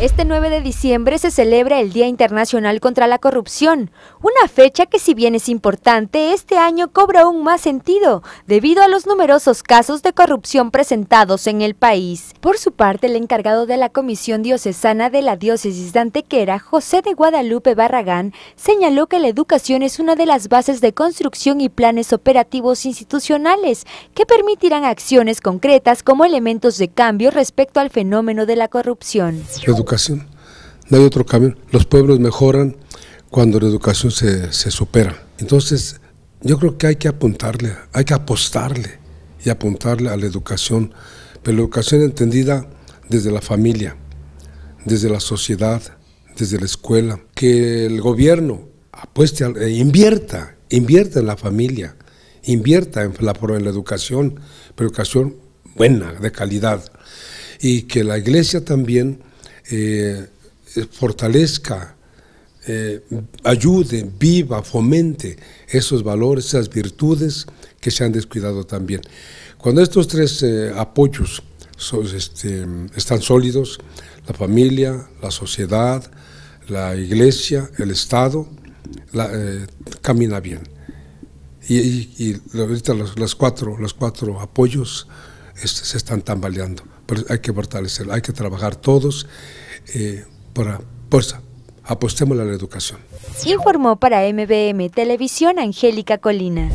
Este 9 de diciembre se celebra el Día Internacional contra la Corrupción, una fecha que si bien es importante, este año cobra aún más sentido debido a los numerosos casos de corrupción presentados en el país. Por su parte, el encargado de la Comisión Diocesana de la Diócesis de Antequera, José de Guadalupe Barragán, señaló que la educación es una de las bases de construcción y planes operativos institucionales que permitirán acciones concretas como elementos de cambio respecto al fenómeno de la corrupción. No hay otro camino. Los pueblos mejoran cuando la educación se, supera. Entonces, yo creo que hay que apuntarle, hay que apostarle y apuntarle a la educación, pero la educación entendida desde la familia, desde la sociedad, desde la escuela, que el gobierno apueste, e invierta, invierta en la familia, invierta en la, en la educación, pero educación buena, de calidad, y que la iglesia también eh, fortalezca, eh, ayude, viva, fomente esos valores, esas virtudes que se han descuidado también. Cuando estos tres eh, apoyos son, este, están sólidos, la familia, la sociedad, la iglesia, el Estado, camina bien. Y, ahorita cuatro, los cuatro apoyos este, se están tambaleando. Pero hay que fortalecerlo, hay que trabajar todos eh, para fuerza. Apostémosle a la educación. Informó para MBM Televisión Angélica Colina.